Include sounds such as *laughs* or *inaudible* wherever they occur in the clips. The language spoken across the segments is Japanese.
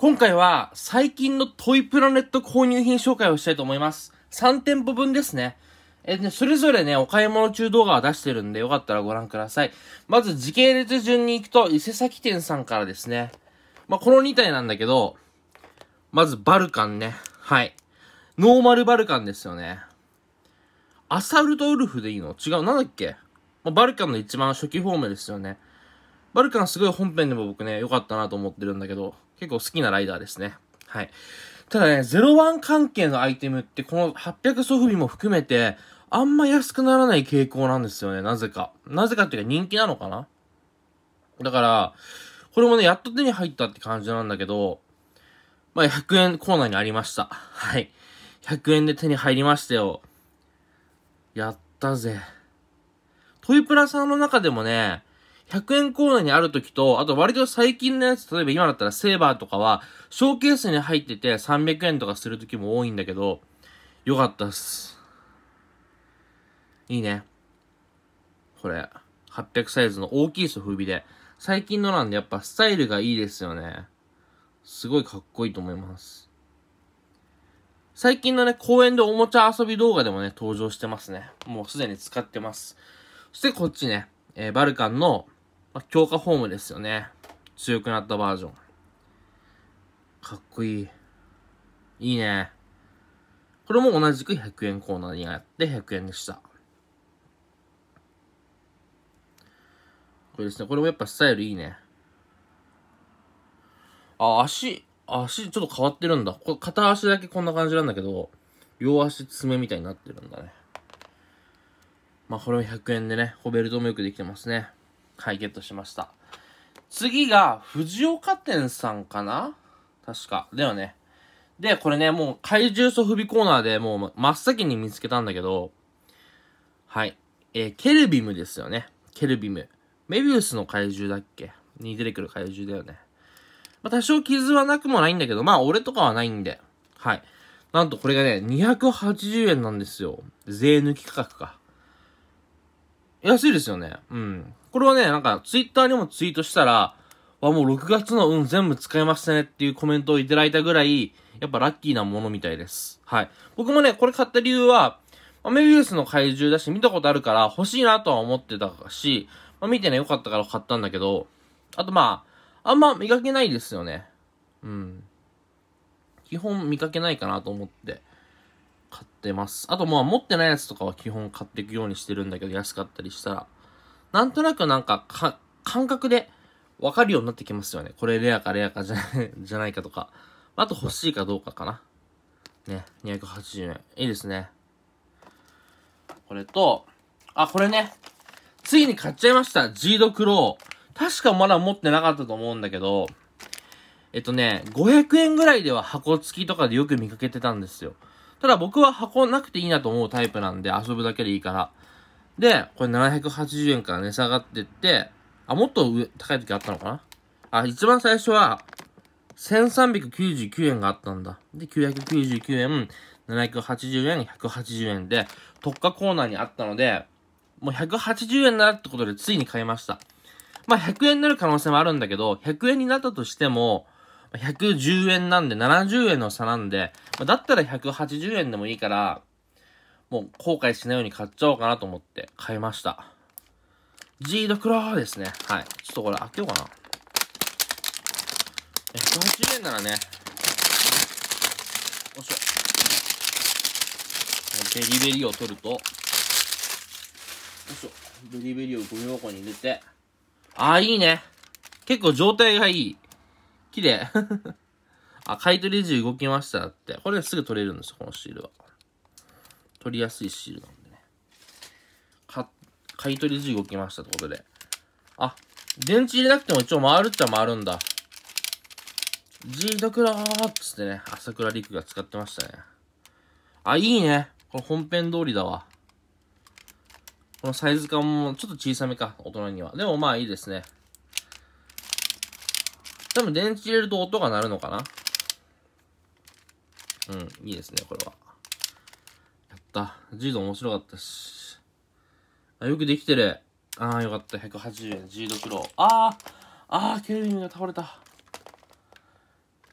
今回は最近のトイプラネット購入品紹介をしたいと思います。3店舗分ですね。え、ね、それぞれね、お買い物中動画は出してるんで、よかったらご覧ください。まず時系列順に行くと、伊勢崎店さんからですね。まあ、この2体なんだけど、まずバルカンね。はい。ノーマルバルカンですよね。アサルトウルフでいいの違う。なんだっけ、まあ、バルカンの一番初期フォームですよね。バルカンすごい本編でも僕ね、良かったなと思ってるんだけど、結構好きなライダーですね。はい。ただね、01関係のアイテムって、この800ソフビも含めて、あんま安くならない傾向なんですよね、なぜか。なぜかっていうか人気なのかなだから、これもね、やっと手に入ったって感じなんだけど、まあ、100円コーナーにありました。はい。100円で手に入りましたよ。やったぜ。トイプラさんの中でもね、100円コーナーにある時と、あと割と最近のやつ、例えば今だったらセーバーとかは、ショーケースに入ってて300円とかする時も多いんだけど、よかったっす。いいね。これ、800サイズの大きいソフビで。最近のなんでやっぱスタイルがいいですよね。すごいかっこいいと思います。最近のね、公園でおもちゃ遊び動画でもね、登場してますね。もうすでに使ってます。そしてこっちね、えー、バルカンのまあ、強化フォームですよね。強くなったバージョン。かっこいい。いいね。これも同じく100円コーナーにあって100円でした。これですね。これもやっぱスタイルいいね。あ、足、足ちょっと変わってるんだ。こ片足だけこんな感じなんだけど、両足爪みたいになってるんだね。まあこれも100円でね、ホベルトもよくできてますね。解決ゲットしました。次が、藤岡店さんかな確か。だよね。で、これね、もう怪獣ソフビコーナーでもう真っ先に見つけたんだけど、はい。えー、ケルビムですよね。ケルビム。メビウスの怪獣だっけに出てくる怪獣だよね。まあ、多少傷はなくもないんだけど、まあ、俺とかはないんで。はい。なんとこれがね、280円なんですよ。税抜き価格か。安いですよね。うん。これはね、なんか、ツイッターにもツイートしたら、はもう6月の運全部使いましたねっていうコメントをいただいたぐらい、やっぱラッキーなものみたいです。はい。僕もね、これ買った理由は、メビウスの怪獣だし見たことあるから欲しいなとは思ってたし、まあ、見てね、良かったから買ったんだけど、あとまあ、あんま見かけないですよね。うん。基本見かけないかなと思って。ってます。あと、まあ、持ってないやつとかは基本買っていくようにしてるんだけど、安かったりしたら。なんとなくなんか、か、感覚で分かるようになってきますよね。これレアかレアかじゃない *laughs* じゃないかとか。あと欲しいかどうかかな。ね、280円。いいですね。これと、あ、これね。ついに買っちゃいました。ジードクロー。確かまだ持ってなかったと思うんだけど、えっとね、500円ぐらいでは箱付きとかでよく見かけてたんですよ。ただ僕は箱なくていいなと思うタイプなんで、遊ぶだけでいいから。で、これ780円から値下がってって、あ、もっと上、高い時あったのかなあ、一番最初は、1399円があったんだ。で、999円、780円、180円で、特価コーナーにあったので、もう180円になるってことでついに買いました。まあ、100円になる可能性もあるんだけど、100円になったとしても、110円なんで、70円の差なんで、だったら180円でもいいから、もう後悔しないように買っちゃおうかなと思って買いました。ジードクローですね。はい。ちょっとこれ開けようかな。180円ならね、よいしょ。ベリベリを取ると、よいしょ。ベリベリをゴミ箱に入れて、ああ、いいね。結構状態がいい。綺麗 *laughs* あ、買い取りレ動きましたって。これすぐ取れるんですよ、このシールは。取りやすいシールなんでね。か、買い取りレ動きましたってことで。あ、電池入れなくても一応回るっちゃ回るんだ。ジードクラーっつってね、朝倉陸が使ってましたね。あ、いいね。これ本編通りだわ。このサイズ感もちょっと小さめか、大人には。でもまあいいですね。多分電池入れると音が鳴るのかなうん、いいですね、これは。やった。ジード面白かったし。あ、よくできてる。あー、よかった。180円、ジードクロー。あー、あー、ケルビンが倒れた。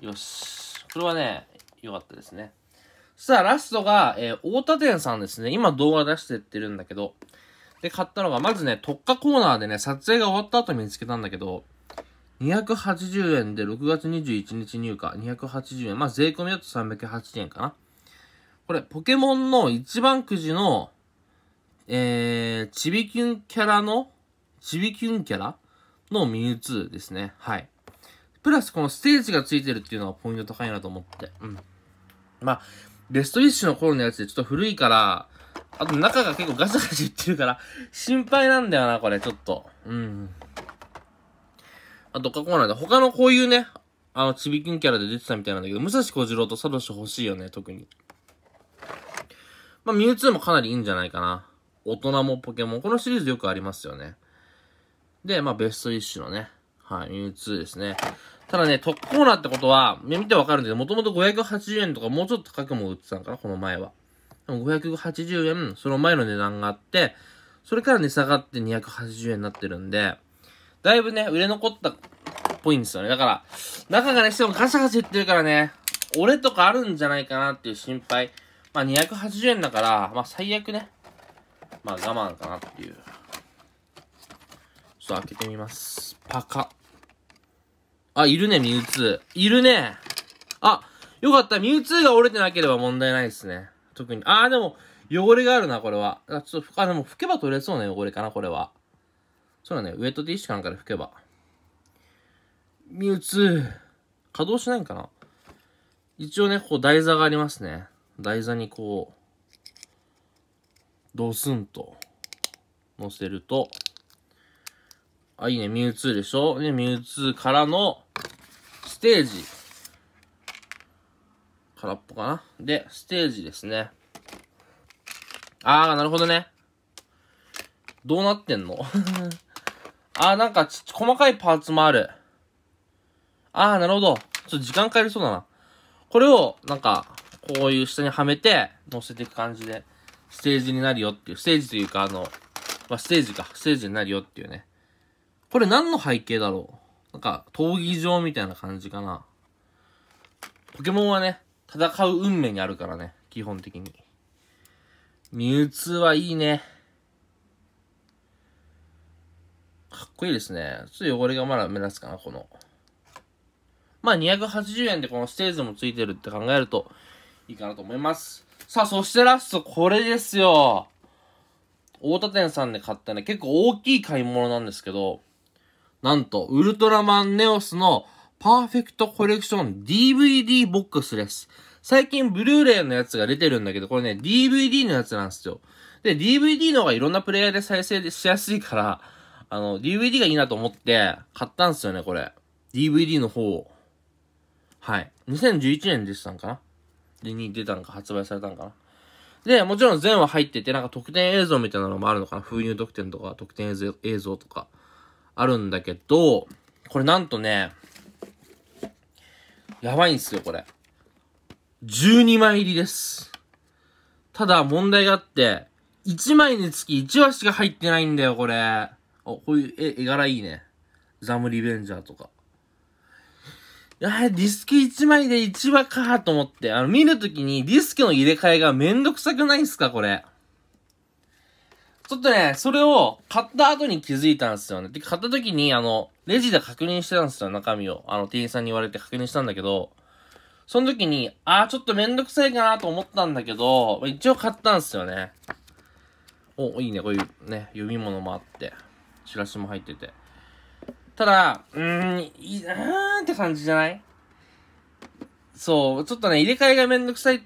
よし。これはね、よかったですね。さあ、ラストが、えー、太田店さんですね。今動画出してってるんだけど。で、買ったのが、まずね、特化コーナーでね、撮影が終わった後見つけたんだけど、280円で6月21日入荷。280円。まあ、税込みだと308円かな。これ、ポケモンの一番くじの、えー、ちびきゅんキャラの、ちびきゅんキャラのミュウツーですね。はい。プラスこのステージがついてるっていうのはポイント高いなと思って。うん。まあ、ベストウィッシュの頃のやつでちょっと古いから、あと中が結構ガチャガチャいってるから、心配なんだよな、これ、ちょっと。うん。あと、過去なんで、他のこういうね、あの、ちびきんキャラで出てたみたいなんだけど、武蔵小次郎とサトシ欲しいよね、特に。まあ、ミュウツーもかなりいいんじゃないかな。大人もポケモン。このシリーズよくありますよね。で、まあ、ベスト1種のね、はい、ミュウツーですね。ただね、特コーナーってことは、見てわかるんですけど、もともと580円とかもうちょっと高くも売ってたんかな、この前は。でも580円、その前の値段があって、それから値下がって280円になってるんで、だいぶね、売れ残ったっぽいんですよね。だから、中がね、してもガシャガシャ言ってるからね、俺とかあるんじゃないかなっていう心配。まあ、280円だから、まあ、最悪ね。まあ、我慢かなっていう。ちょっと開けてみます。パカ。あ、いるね、ミュウツー。いるね。あ、よかった。ミュウツーが折れてなければ問題ないですね。特に。あー、でも、汚れがあるな、これは。ちょっと、あ、でも、拭けば取れそうな汚れかな、これは。そうだね、ウェットティッシュかから拭けば。ミュウツー。稼働しないんかな一応ね、ここ台座がありますね。台座にこう、ドスンと乗せると、あ、いいね、ミュウツーでしょね、ミュウツーからのステージ。空っぽかなで、ステージですね。あー、なるほどね。どうなってんの *laughs* あー、なんか、細かいパーツもある。あー、なるほど。ちょっと時間かかりそうだな。これを、なんか、こういう下にはめて、乗せていく感じで、ステージになるよっていう、ステージというか、あの、まあ、ステージか、ステージになるよっていうね。これ何の背景だろうなんか、闘技場みたいな感じかな。ポケモンはね、戦う運命にあるからね、基本的に。ミュウツーはいいね。こいいですね。ちょっと汚れがまだ目立つかな、この。まあ、280円でこのステージもついてるって考えるといいかなと思います。さあ、そしてラスト、これですよ。大田店さんで買ったね、結構大きい買い物なんですけど、なんと、ウルトラマンネオスのパーフェクトコレクション DVD ボックスです。最近、ブルーレイのやつが出てるんだけど、これね、DVD のやつなんですよ。で、DVD の方がいろんなプレイヤーで再生しやすいから、あの、DVD がいいなと思って買ったんですよね、これ。DVD の方を。はい。2011年でしたんかなで、に出たんか、発売されたんかなで、もちろん全話入ってて、なんか特典映像みたいなのもあるのかな封入特典とか、特典映像とか、あるんだけど、これなんとね、やばいんすよ、これ。12枚入りです。ただ、問題があって、1枚につき1話しか入ってないんだよ、これ。あ、こういう絵、絵柄いいね。ザムリベンジャーとか。いや、ディスク1枚で1話かと思って、あの、見るときにディスクの入れ替えがめんどくさくないんすか、これ。ちょっとね、それを買った後に気づいたんですよね。で、買った時に、あの、レジで確認してたんですよ、中身を。あの、店員さんに言われて確認したんだけど、その時に、あー、ちょっとめんどくさいかなと思ったんだけど、一応買ったんですよね。お、いいね、こういうね、読み物もあって。チラシも入ってて。ただ、うーん、いいーって感じじゃないそう、ちょっとね、入れ替えがめんどくさい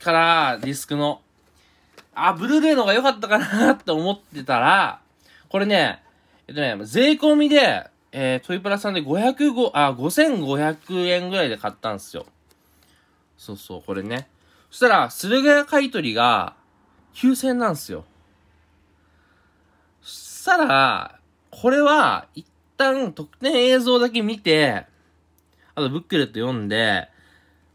から、ディスクの。あ、ブルーレイの方が良かったかなって思ってたら、これね、えっとね、税込みで、えー、トイプラさんで505、あ、5500円ぐらいで買ったんですよ。そうそう、これね。そしたら、駿河屋買取が9000円なんですよ。そしたら、これは、一旦特典映像だけ見て、あとブックレット読んで、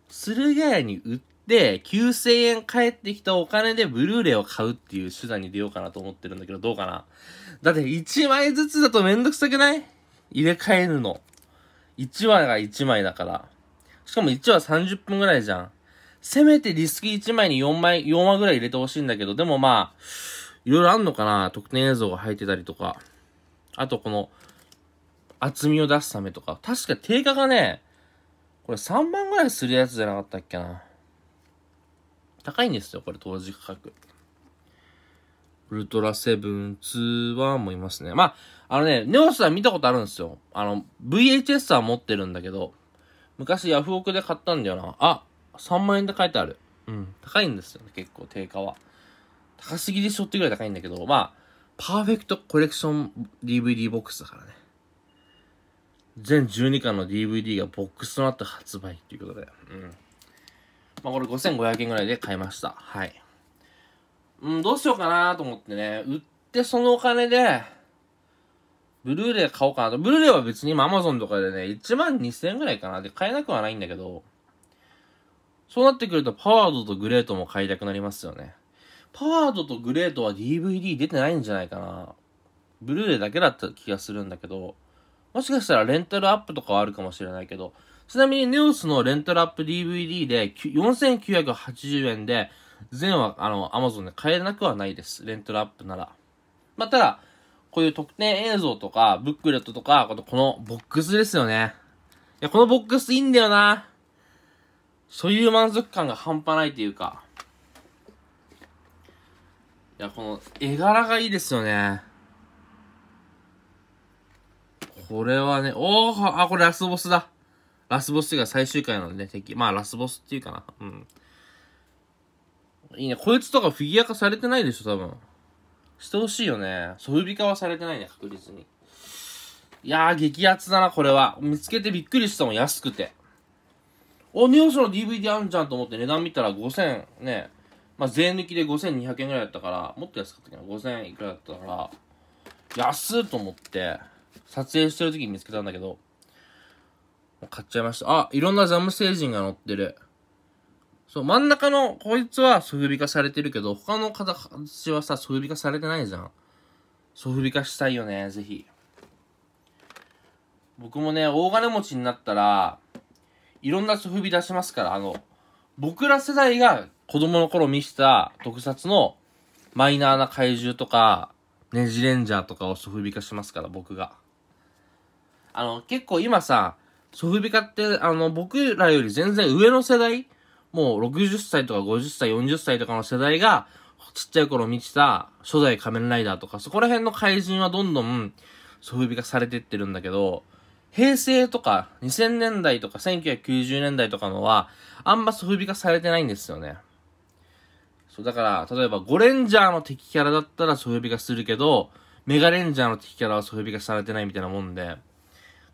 駿河屋に売って、9000円返ってきたお金でブルーレイを買うっていう手段に出ようかなと思ってるんだけど、どうかな。だって1枚ずつだとめんどくさくない入れ替えるの。1話が1枚だから。しかも1話30分ぐらいじゃん。せめてディスー1枚に4枚、4話ぐらい入れてほしいんだけど、でもまあ、いろいろあんのかな特典映像が入ってたりとか。あとこの厚みを出すためとか、確か定価がね、これ3万ぐらいするやつじゃなかったっけな。高いんですよ、これ当時価格。ウルトラセブン2はもいますね。まあ、あのね、ネオスは見たことあるんですよ。あの、VHS は持ってるんだけど、昔ヤフオクで買ったんだよな。あ、3万円で書いてある。うん、高いんですよね、結構定価は。高すぎでしょってぐらい高いんだけど、まあ、パーフェクトコレクション DVD ボックスだからね。全12巻の DVD がボックスとなって発売ということで。うん。まあこれ5500円ぐらいで買いました。はい。うん、どうしようかなと思ってね、売ってそのお金で、ブルーレイ買おうかなと。ブルーレイは別に今 Amazon とかでね、1万2000円ぐらいかなで買えなくはないんだけど、そうなってくるとパワードとグレートも買いたくなりますよね。パワードとグレートは DVD 出てないんじゃないかな。ブルーレイだけだった気がするんだけど、もしかしたらレンタルアップとかはあるかもしれないけど、ちなみにネオスのレンタルアップ DVD で4980円で、全はあの、Amazon で買えなくはないです。レンタルアップなら。まあ、ただ、こういう特典映像とか、ブックレットとか、このこのボックスですよね。いや、このボックスいいんだよな。所有満足感が半端ないというか。いや、この絵柄がいいですよね。これはね、おおあ、これラスボスだ。ラスボスっていうか最終回のね、敵。まあ、ラスボスっていうかな。うん。いいね。こいつとかフィギュア化されてないでしょ、多分。してほしいよね。ソフビ化はされてないね、確実に。いやー、激アツだな、これは。見つけてびっくりしたもん、安くて。お、ニュースの DVD あるじゃんと思って値段見たら5000、ね、まあ、税抜きで5200円ぐらいだったから、もっと安かったけど、5000いくらだったから、安っと思って、撮影してる時に見つけたんだけど、買っちゃいました。あ、いろんなザム星人が乗ってる。そう、真ん中のこいつはソフビ化されてるけど、他の形はさ、ソフビ化されてないじゃん。ソフビ化したいよね、ぜひ。僕もね、大金持ちになったら、いろんなソフビ出しますから、あの、僕ら世代が子供の頃見した特撮のマイナーな怪獣とか、ネジレンジャーとかをソフビ化しますから、僕が。あの、結構今さ、ソフビ化って、あの、僕らより全然上の世代、もう60歳とか50歳、40歳とかの世代が、ちっちゃい頃見てた初代仮面ライダーとか、そこら辺の怪人はどんどんソフビ化されてってるんだけど、平成とか2000年代とか1990年代とかのは、あんまソフビ化されてないんですよね。そう、だから、例えば、ゴレンジャーの敵キャラだったらう呼びがするけど、メガレンジャーの敵キャラはう呼びがされてないみたいなもんで、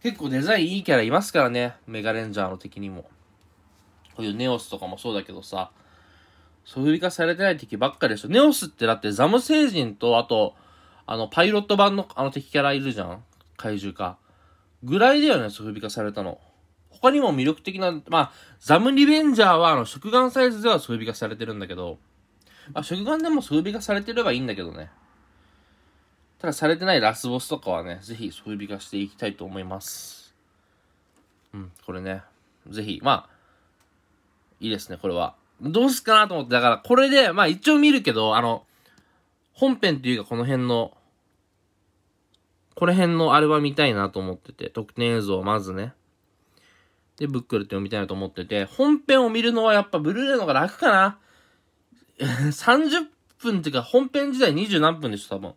結構デザインいいキャラいますからね、メガレンジャーの敵にも。こういうネオスとかもそうだけどさ、う呼び化されてない敵ばっかりでしょ。ネオスってだってザム星人と、あと、あの、パイロット版のあの敵キャラいるじゃん怪獣か。ぐらいだよね、う呼び化されたの。他にも魅力的な、まあ、ザムリベンジャーはあの、食眼サイズではう呼び化されてるんだけど、まあ、食玩でも装備がされてればいいんだけどね。ただ、されてないラスボスとかはね、ぜひ装備化していきたいと思います。うん、これね。ぜひ、まあ、いいですね、これは。どうすっかなと思って、だから、これで、まあ一応見るけど、あの、本編っていうかこの辺の、この辺のアルバム見たいなと思ってて、特典映像をまずね。で、ブックルって読みたいなと思ってて、本編を見るのはやっぱブルーレイの方が楽かな。30 *laughs* 分っていうか、本編時代20何分でしょ、多分。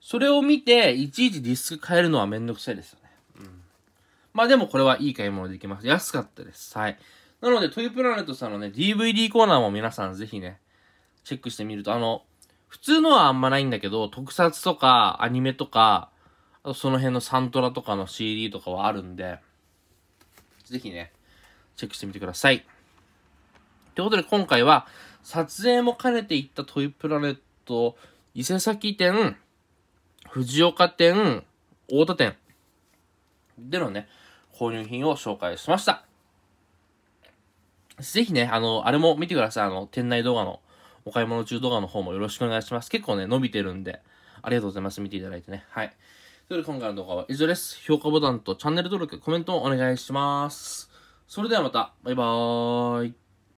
それを見て、いちいちディスク変えるのはめんどくさいですよね。うん。まあでもこれはいい買い物できます。安かったです。はい。なので、トイプラネットさんのね、DVD コーナーも皆さんぜひね、チェックしてみると、あの、普通のはあんまないんだけど、特撮とかアニメとか、あとその辺のサントラとかの CD とかはあるんで、ぜひね、チェックしてみてください。ということで今回は撮影も兼ねていったトイプラネット、伊勢崎店、藤岡店、大田店でのね、購入品を紹介しました。ぜひね、あの、あれも見てください。あの、店内動画の、お買い物中動画の方もよろしくお願いします。結構ね、伸びてるんで、ありがとうございます。見ていただいてね。はい。ということで今回の動画は以上です。評価ボタンとチャンネル登録、コメントもお願いします。それではまた、バイバーイ。